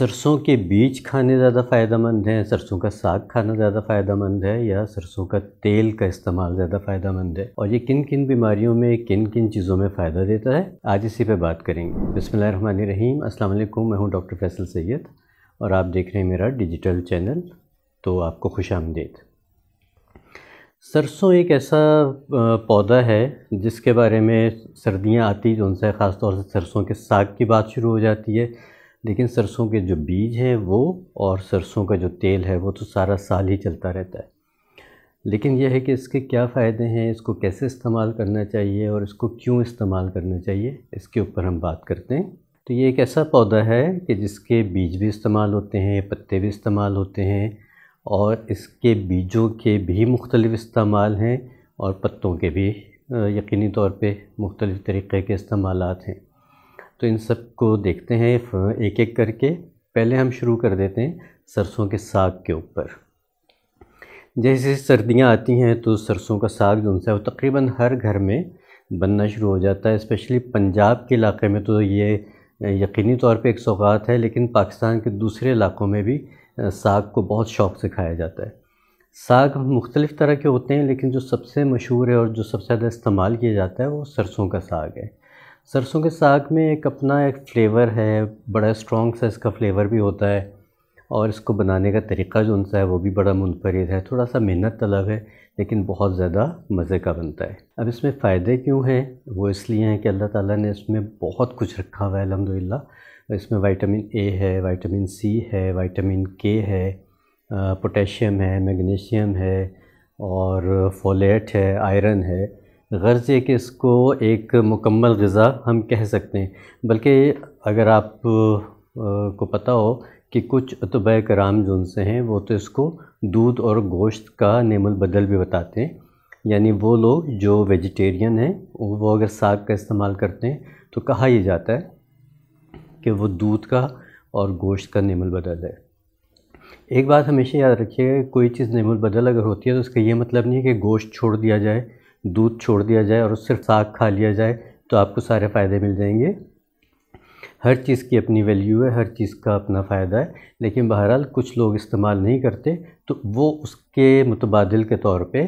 सरसों के बीज खाने ज़्यादा फ़ायदेमंद हैं सरसों का साग खाना ज़्यादा फ़ायदेमंद है या सरसों का तेल का इस्तेमाल ज़्यादा फ़ायदेमंद है और ये किन किन बीमारियों में किन किन चीज़ों में फ़ायदा देता है आज इसी पे बात करेंगे बसमिल रहीम अस्सलाम वालेकुम मैं हूँ डॉक्टर फैसल सैयद और आप देख रहे हैं मेरा डिजिटल चैनल तो आपको खुश आमदीद सरसों एक ऐसा पौधा है जिसके बारे में सर्दियाँ आती जो उनसे ख़ासतौर से सरसों के साग की बात शुरू हो जाती है लेकिन सरसों के जो बीज हैं वो और सरसों का जो तेल है वो तो सारा साल ही चलता रहता है लेकिन यह है कि इसके क्या फ़ायदे हैं इसको कैसे इस्तेमाल करना चाहिए और इसको क्यों इस्तेमाल करना चाहिए इसके ऊपर हम बात करते हैं तो ये एक ऐसा पौधा है कि जिसके बीज भी इस्तेमाल होते हैं पत्ते भी इस्तेमाल होते हैं और इसके बीजों के भी मुख्तलिफ़ इस्तेमाल हैं और पत्तों के भी यकीनी तौर पे मुख्तलिफ़ तरीक़े के इस्तेमाल हैं तो इन सब को देखते हैं एक एक करके पहले हम शुरू कर देते हैं सरसों के साग के ऊपर जैसे सर्दियाँ आती हैं तो सरसों का साग जो सा वो तकरीबन हर घर में बनना शुरू हो जाता है स्पेशली पंजाब के इलाके में तो ये यकीनी तौर पे एक सौगात है लेकिन पाकिस्तान के दूसरे इलाकों में भी साग को बहुत शौक़ से खाया जाता है साग मुख्तलिफ़ तरह के होते हैं लेकिन जो सबसे मशहूर है और जो सबसे ज़्यादा इस्तेमाल किया जाता है वो सरसों का साग है सरसों के साग में एक अपना एक फ्लेवर है बड़ा स्ट्रॉन्ग सा इसका फ्लेवर भी होता है और इसको बनाने का तरीका जो उनसा है वो भी बड़ा मुनफरद है थोड़ा सा मेहनत तलब है लेकिन बहुत ज़्यादा मज़े का बनता है अब इसमें फ़ायदे क्यों हैं वो इसलिए हैं कि अल्लाह ताला ने इसमें बहुत कुछ रखा हुआ है अलहमदिल्ला इसमें वाइटामिन ए है वाइटामिन सी है वाइटामिन के है पोटेशियम है मैग्नीशियम है और फोलेट है आयरन है गर्ज़ है कि इसको एक मुकम्मल गज़ा हम कह सकते हैं बल्कि अगर आप आ, को पता हो कि कुछ अतब कराम जो उनसे हैं वो तो इसको दूध और गोश्त का नेमल बदल भी बताते हैं यानी वो लोग जो वेजिटेरियन हैं वो अगर साग का इस्तेमाल करते हैं तो कहा यह जाता है कि वो दूध का और गोश्त का नेमल बदल है एक बात हमेशा याद रखिएगा कोई चीज़ नेमल बदल अगर होती है तो उसका ये मतलब नहीं है कि गोश्त छोड़ दिया जाए दूध छोड़ दिया जाए और सिर्फ साग खा लिया जाए तो आपको सारे फ़ायदे मिल जाएंगे हर चीज़ की अपनी वैल्यू है हर चीज़ का अपना फ़ायदा है लेकिन बहरहाल कुछ लोग इस्तेमाल नहीं करते तो वो उसके मुतबादल के तौर पे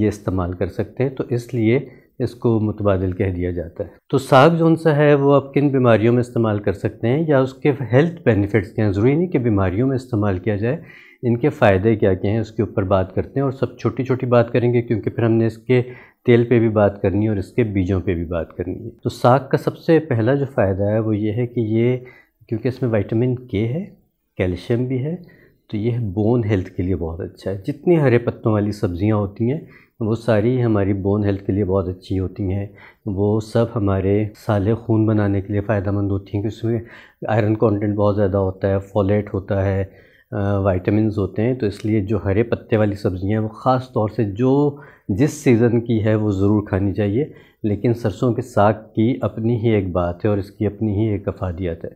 ये इस्तेमाल कर सकते हैं तो इसलिए इसको मुतबादल कह दिया जाता है तो साग जो सा है वो आप किन बीमारियों में इस्तेमाल कर सकते हैं या उसके हेल्थ बेनिफिट्स क्या हैं ज़रूरी नहीं कि बीमारियों में इस्तेमाल किया जाए इनके फ़ायदे क्या क्या हैं उसके ऊपर बात करते हैं और सब छोटी छोटी बात करेंगे क्योंकि फिर हमने इसके तेल पे भी बात करनी है और इसके बीजों पे भी बात करनी है तो साग का सबसे पहला जो फ़ायदा है वो ये है कि ये क्योंकि इसमें विटामिन के है कैल्शियम भी है तो ये बोन हेल्थ के लिए बहुत अच्छा है जितनी हरे पत्तों वाली सब्ज़ियाँ होती हैं वो सारी हमारी बोन हेल्थ के लिए बहुत अच्छी होती हैं वो सब हमारे साले खून बनाने के लिए फ़ायदेमंद होती हैं कि उसमें आयरन कंटेंट बहुत ज़्यादा होता है फॉलेट होता है वाइटमिन होते हैं तो इसलिए जो हरे पत्ते वाली सब्ज़ियाँ वो ख़ास तौर से जो जिस सीज़न की है वो ज़रूर खानी चाहिए लेकिन सरसों के साग की अपनी ही एक बात है और इसकी अपनी ही एक अफादियत है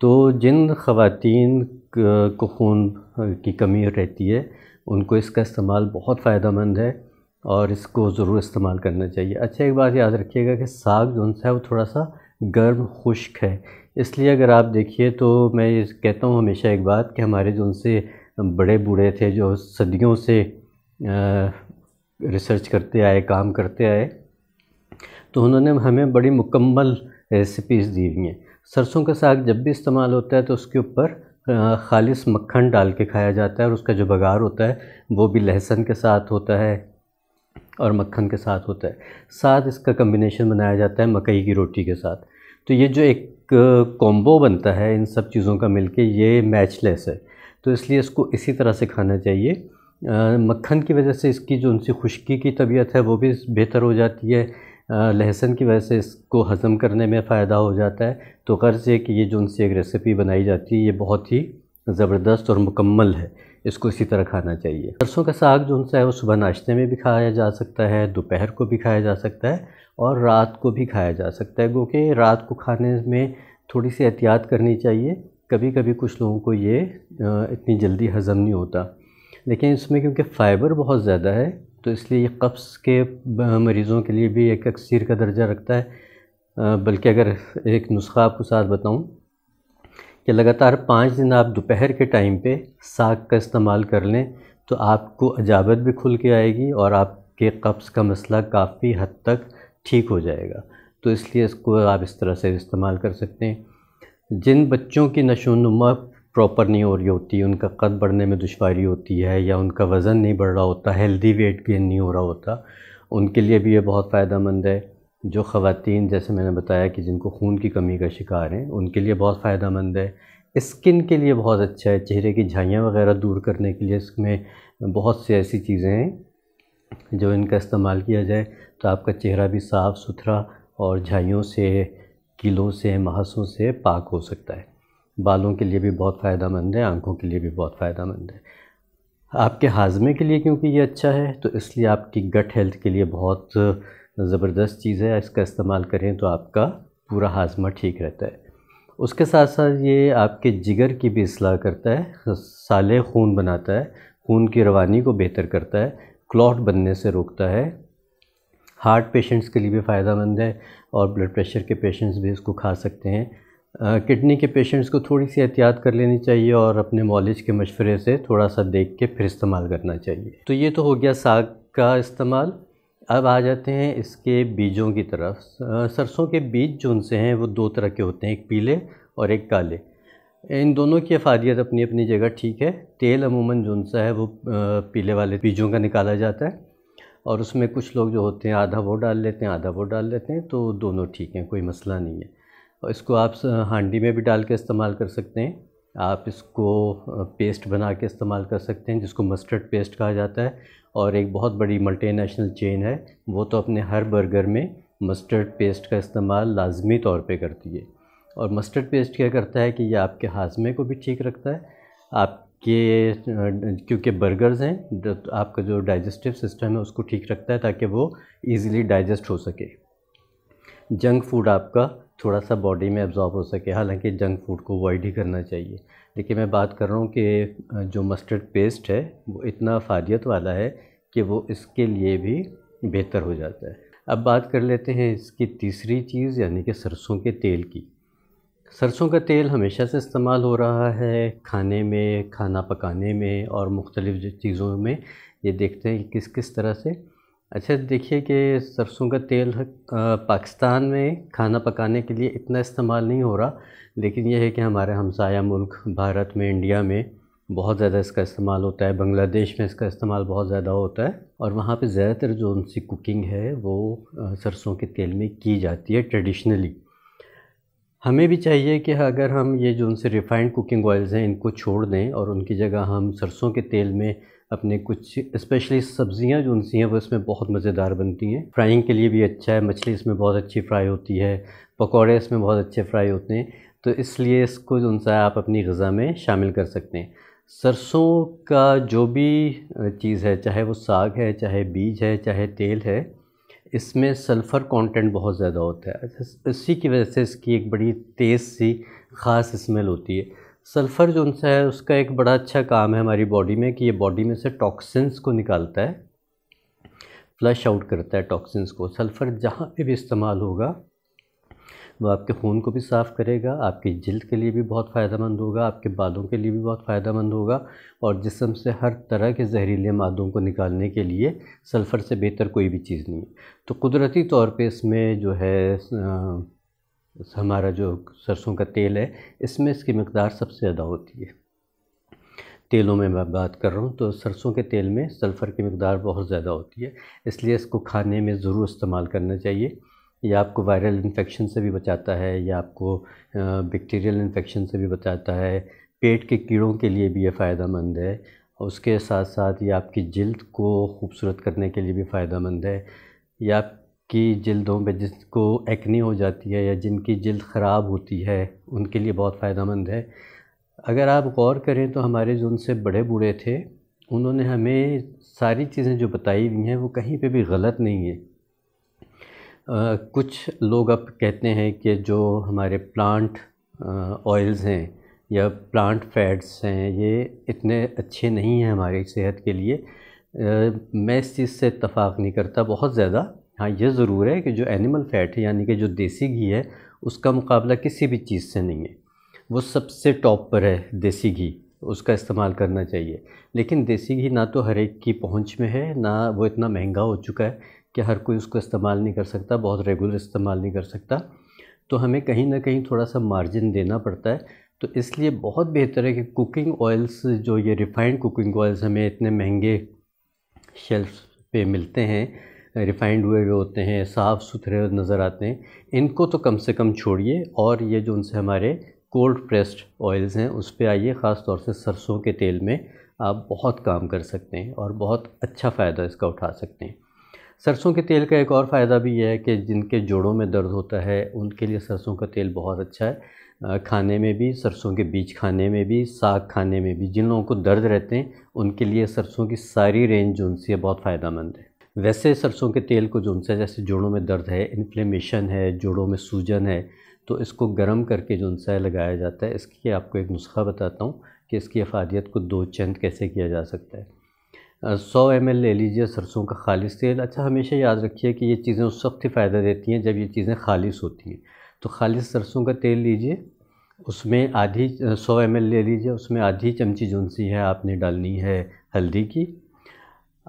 तो जिन खातन को खून की कमी रहती है उनको इसका इस्तेमाल बहुत फ़ायदेमंद है और इसको ज़रूर इस्तेमाल करना चाहिए अच्छा एक बात याद रखिएगा कि साग जो सा है वो थोड़ा सा गर्म खुश्क है इसलिए अगर आप देखिए तो मैं कहता हूँ हमेशा एक बात कि हमारे जो उनसे बड़े बूढ़े थे जो सदियों से रिसर्च करते आए काम करते आए तो उन्होंने हमें बड़ी मुकम्मल रेसिपीज़ दी हुई हैं सरसों का साग जब भी इस्तेमाल होता है तो उसके ऊपर खालिस मक्खन डाल के खाया जाता है और उसका जो बघार होता है वो भी लहसुन के साथ होता है और मक्खन के साथ होता है साथ इसका कम्बिनेशन बनाया जाता है मकई की रोटी के साथ तो ये जो एक कॉम्बो बनता है इन सब चीज़ों का मिलके ये मैचलेस है तो इसलिए इसको इसी तरह से खाना चाहिए मक्खन की वजह से इसकी जो उनसी खुश्की की तबीयत है वो भी बेहतर हो जाती है लहसन की वजह से इसको हज़म करने में फ़ायदा हो जाता है तो गर्ज़ है कि ये जो उनसी एक रेसिपी बनाई जाती है ये बहुत ही ज़बरदस्त और मुकम्मल है इसको इसी तरह खाना चाहिए सरसों का साग जो है वो सुबह नाश्ते में भी खाया जा सकता है दोपहर को भी खाया जा सकता है और रात को भी खाया जा सकता है क्योंकि रात को खाने में थोड़ी सी एहतियात करनी चाहिए कभी कभी कुछ लोगों को ये इतनी जल्दी हज़म नहीं होता लेकिन इसमें क्योंकि फ़ाइबर बहुत ज़्यादा है तो इसलिए ये कब्ज़ के मरीज़ों के लिए भी एक अक्सर का दर्जा रखता है बल्कि अगर एक नुस्खा आपको साथ बताऊं कि लगातार पाँच दिन आप दोपहर के टाइम पे साग का इस्तेमाल कर लें तो आपको अजाबत भी खुल के आएगी और आपके कब्ज़ का मसला काफ़ी हद तक ठीक हो जाएगा तो इसलिए इसको आप इस तरह से इस्तेमाल कर सकते हैं जिन बच्चों की नशोनुमा प्रॉपर नहीं हो रही होती उनका कद बढ़ने में दुशारी होती है या उनका वज़न नहीं बढ़ रहा होता हेल्दी वेट गेन नहीं हो रहा होता उनके लिए भी ये बहुत फ़ायदा मंद है जो ख़वातीन जैसे मैंने बताया कि जिनको खून की कमी का शिकार हैं उनके लिए बहुत फ़ायदा मंद है स्किन के लिए बहुत अच्छा है चेहरे की झाइयाँ वगैरह दूर करने के लिए इसमें बहुत सी ऐसी चीज़ें हैं जो इनका इस्तेमाल किया जाए तो आपका चेहरा भी साफ़ सुथरा और झाइयों से कीलों से महासों से पाक हो सकता है बालों के लिए भी बहुत फ़ायदा मंद है आँखों के लिए भी बहुत फ़ायदा मंद है आपके हाजमे के लिए क्योंकि ये अच्छा है तो इसलिए आपकी गट हेल्थ के लिए बहुत ज़बरदस्त चीज़ है इसका इस्तेमाल करें तो आपका पूरा हाजमा ठीक रहता है उसके साथ साथ ये आपके जिगर की भी असलाह करता है साले खून बनाता है खून की रवानी को बेहतर करता है क्लॉट बनने से रोकता है हार्ट पेशेंट्स के लिए भी फ़ायदा है और ब्लड प्रेशर के पेशेंट्स भी इसको खा सकते हैं किडनी के पेशेंट्स को थोड़ी सी एहतियात कर लेनी चाहिए और अपने मॉलेज के मशवरे से थोड़ा सा देख के फिर इस्तेमाल करना चाहिए तो ये तो हो गया साग का इस्तेमाल अब आ जाते हैं इसके बीजों की तरफ सरसों के बीज जो उनसे हैं वो दो तरह के होते हैं एक पीले और एक काले इन दोनों की अफादियत अपनी अपनी जगह ठीक है तेल अमूमन जो उनसा है वो पीले वाले बीजों का निकाला जाता है और उसमें कुछ लोग जो होते हैं आधा वो डाल लेते हैं आधा वो डाल लेते हैं तो दोनों ठीक हैं कोई मसला नहीं है और इसको आप हांडी में भी डाल के इस्तेमाल कर सकते हैं आप इसको पेस्ट बना के इस्तेमाल कर सकते हैं जिसको मस्टर्ड पेस्ट कहा जाता है और एक बहुत बड़ी मल्टीनेशनल चेन है वो तो अपने हर बर्गर में मस्टर्ड पेस्ट का इस्तेमाल लाजमी तौर पे करती है और मस्टर्ड पेस्ट क्या करता है कि ये आपके हाजमे को भी ठीक रखता है आपके क्योंकि बर्गर्स हैं तो आपका जो डाइजेस्टिव सिस्टम है उसको ठीक रखता है ताकि वो ईज़िली डाइजेस्ट हो सके जंक फूड आपका थोड़ा सा बॉडी में एब्ज़ॉर्ब हो सके हालांकि जंक फूड को अवॉइड ही करना चाहिए लेकिन मैं बात कर रहा हूँ कि जो मस्टर्ड पेस्ट है वो इतना फारियत वाला है कि वो इसके लिए भी बेहतर हो जाता है अब बात कर लेते हैं इसकी तीसरी चीज़ यानी कि सरसों के तेल की सरसों का तेल हमेशा से इस्तेमाल हो रहा है खाने में खाना पकाने में और मुख्तलिफ़ चीज़ों में ये देखते हैं किस किस तरह से अच्छा देखिए कि सरसों का तेल पाकिस्तान में खाना पकाने के लिए इतना इस्तेमाल नहीं हो रहा लेकिन यह है कि हमारे हमसाया मुल्क भारत में इंडिया में बहुत ज़्यादा इसका इस्तेमाल होता है बांग्लादेश में इसका इस्तेमाल बहुत ज़्यादा होता है और वहाँ पे ज़्यादातर जो उनकी कुकिंग है वो सरसों के तेल में की जाती है ट्रेडिशनली हमें भी चाहिए कि अगर हम ये जो उनसे रिफ़ाइंड कुकिंग ऑयल्स हैं इनको छोड़ दें और उनकी जगह हम सरसों के तेल में अपने कुछ स्पेशली सब्जियां जो उनसी हैं वो इसमें बहुत मज़ेदार बनती हैं फ्राइंग के लिए भी अच्छा है मछली इसमें बहुत अच्छी फ्राई होती है पकौड़े इसमें बहुत अच्छे फ्राई होते हैं तो इसलिए इसको जो सा आप अपनी गज़ा में शामिल कर सकते हैं सरसों का जो भी चीज़ है चाहे वो साग है चाहे बीज है चाहे तेल है इसमें सल्फ़र कंटेंट बहुत ज़्यादा होता है अच्छा, इसी की वजह से इसकी एक बड़ी तेज़ सी ख़ास स्मेल होती है सल्फ़र जो उनसे है उसका एक बड़ा अच्छा काम है हमारी बॉडी में कि ये बॉडी में से टॉक्सिन्स को निकालता है फ्लश आउट करता है टॉक्सिन्स को सल्फ़र जहाँ पे भी इस्तेमाल होगा वो आपके खून को भी साफ़ करेगा आपकी जल्द के लिए भी बहुत फ़ायदेमंद होगा आपके बालों के लिए भी बहुत फ़ायदेमंद होगा और जिसम से हर तरह के जहरीले मादों को निकालने के लिए सल्फ़र से बेहतर कोई भी चीज़ नहीं है तो कुदरती तौर पे इसमें जो है हमारा जो सरसों का तेल है इसमें इसकी मकदार सबसे ज़्यादा होती है तेलों में मैं बात कर रहा हूँ तो सरसों के तेल में सल्फ़र की मकदार बहुत ज़्यादा होती है इसलिए इसको खाने में ज़रूर इस्तेमाल करना चाहिए ये आपको वायरल इन्फेक्शन से भी बचाता है या आपको बैक्टीरियल इन्फेक्शन से भी बचाता है पेट के कीड़ों के लिए भी ये फ़ायदेमंद है उसके साथ साथ ये आपकी जल्द को खूबसूरत करने के लिए भी फ़ायदेमंद है या की जल्दों पर जिसको एक्नी हो जाती है या जिनकी जल्द ख़राब होती है उनके लिए बहुत फ़ायदा है अगर आप गौर करें तो हमारे जो उनसे बड़े बूढ़े थे उन्होंने हमें सारी चीज़ें जो बताई हुई हैं वो कहीं पे भी गलत नहीं है आ, कुछ लोग अब कहते हैं कि जो हमारे प्लांट ऑयल्स हैं या प्लांट फैट्स हैं ये इतने अच्छे नहीं हैं हमारी सेहत के लिए आ, मैं इस चीज़ से इतफाक़ नहीं करता बहुत ज़्यादा हाँ ये ज़रूर है कि जो एनिमल फ़ैट है यानी कि जो देसी घी है उसका मुकाबला किसी भी चीज़ से नहीं है वो सबसे टॉप पर है देसी घी उसका इस्तेमाल करना चाहिए लेकिन देसी घी ना तो हर एक की पहुंच में है ना वो इतना महंगा हो चुका है कि हर कोई उसको इस्तेमाल नहीं कर सकता बहुत रेगुलर इस्तेमाल नहीं कर सकता तो हमें कहीं ना कहीं थोड़ा सा मार्जिन देना पड़ता है तो इसलिए बहुत बेहतर है कि कुकिंग ऑयल्स जो ये रिफ़ाइंड कुकिंग ऑयल्स हमें इतने महंगे शेल्फ पे मिलते हैं रिफ़ाइंड हुए हुए होते हैं साफ़ सुथरे नज़र आते हैं इनको तो कम से कम छोड़िए और ये जो उनसे हमारे कोल्ड प्रेस्ड ऑयल्स हैं उस पर आइए ख़ास तौर से सरसों के तेल में आप बहुत काम कर सकते हैं और बहुत अच्छा फ़ायदा इसका उठा सकते हैं सरसों के तेल का एक और फ़ायदा भी यह है कि जिनके जोड़ों में दर्द होता है उनके लिए सरसों का तेल बहुत अच्छा है खाने में भी सरसों के बीज खाने में भी साग खाने में भी जिन लोगों को दर्द रहते हैं उनके लिए सरसों की सारी रेंज जो उनसे बहुत फ़ायदा मंद है वैसे सरसों के तेल को जो उनसे जैसे जोड़ों में दर्द है इन्फ्लेमेशन है जोड़ों में सूजन है तो इसको गर्म करके जो उनसे लगाया जाता है इसकी आपको एक नुस्खा बताता हूँ कि इसकी अफादियत को दो चंद कैसे किया जा सकता है सौ एम ले लीजिए सरसों का खालिश तेल अच्छा हमेशा याद रखिए कि ये चीज़ें उस वक्त ही फ़ायदा देती हैं जब ये चीज़ें खालिश होती हैं तो खालिश सरसों का तेल लीजिए उसमें आधी सौ एम ले लीजिए उसमें आधी चमची जोनसी है आपने डालनी है हल्दी की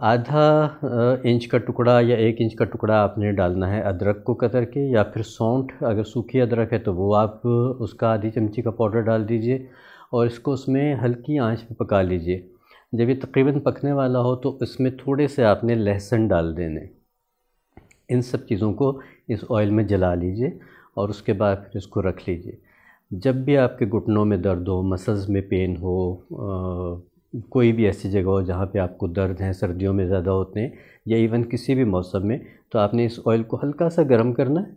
आधा इंच का टुकड़ा या एक इंच का टुकड़ा आपने डालना है अदरक को कतर के या फिर सौंठ अगर सूखी अदरक है तो वो आप उसका आधी चमची का पाउडर डाल दीजिए और इसको उसमें हल्की आंच पे पका लीजिए जब ये तकरीबन पकने वाला हो तो इसमें थोड़े से आपने लहसुन डाल देने इन सब चीज़ों को इस ऑयल में जला लीजिए और उसके बाद फिर इसको रख लीजिए जब भी आपके घुटनों में दर्द हो मसल्स में पेन हो कोई भी ऐसी जगह हो जहाँ पे आपको दर्द हैं सर्दियों में ज़्यादा होते हैं या इवन किसी भी मौसम में तो आपने इस ऑयल को हल्का सा गर्म करना है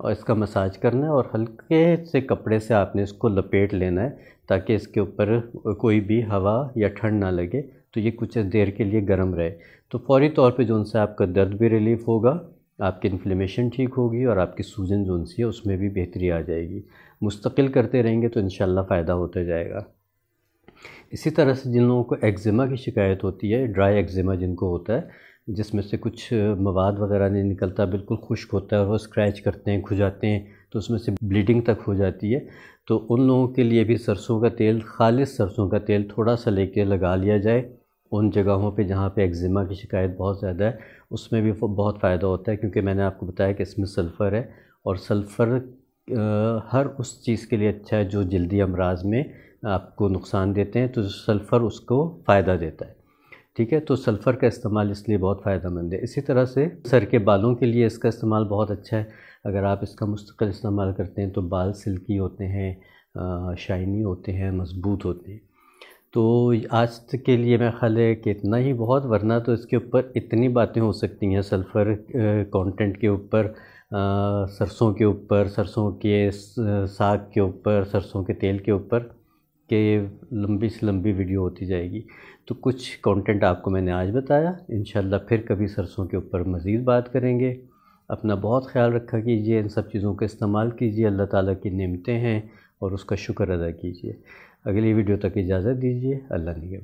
और इसका मसाज करना है और हल्के से कपड़े से आपने इसको लपेट लेना है ताकि इसके ऊपर कोई भी हवा या ठंड ना लगे तो ये कुछ देर के लिए गर्म रहे तो फौरी तौर पर जो उनसे आपका दर्द भी रिलीफ होगा आपकी इन्फ्लेमेशन ठीक होगी और आपकी सूजन जो उनसी है उसमें भी बेहतरी आ जाएगी मुस्तकिल करते रहेंगे तो इन फ़ायदा होता जाएगा इसी तरह से जिन लोगों को एक्जिमा की शिकायत होती है ड्राई एक्जिमा जिनको होता है जिसमें से कुछ मवाद वगैरह नहीं निकलता बिल्कुल खुश्क होता है और वो स्क्रैच करते हैं खुजाते हैं तो उसमें से ब्लीडिंग तक हो जाती है तो उन लोगों के लिए भी सरसों का तेल खालिश सरसों का तेल थोड़ा सा लेके लगा लिया जाए उन जगहों पे जहाँ पे एक्जिमा की शिकायत बहुत ज़्यादा है उसमें भी बहुत फ़ायदा होता है क्योंकि मैंने आपको बताया कि इसमें सल्फ़र है और सल्फ़र हर उस चीज़ के लिए अच्छा है जो जल्दी अमराज में आपको नुकसान देते हैं तो सल्फ़र उसको फ़ायदा देता है ठीक है तो सल्फ़र का इस्तेमाल इसलिए बहुत फ़ायदेमंद है इसी तरह से सर के बालों के लिए इसका इस्तेमाल बहुत अच्छा है अगर आप इसका मुस्तकिल इस्तेमाल करते हैं तो बाल सिल्की होते हैं शाइनी होते हैं मज़बूत होते हैं तो आज के लिए मैं ख्याल है कि इतना ही बहुत वरना तो इसके ऊपर इतनी बातें हो सकती हैं सल्फ़र कंटेंट के ऊपर सरसों के ऊपर सरसों के साग के ऊपर सरसों के तेल के ऊपर के लंबी से लंबी वीडियो होती जाएगी तो कुछ कंटेंट आपको मैंने आज बताया इन फिर कभी सरसों के ऊपर मज़ीद बात करेंगे अपना बहुत ख्याल रखा कीजिए इन सब चीज़ों का इस्तेमाल कीजिए अल्लाह ताला की नेमतें हैं और उसका शुक्र अदा कीजिए अगली वीडियो तक इजाज़त दीजिए अल्लाह ने के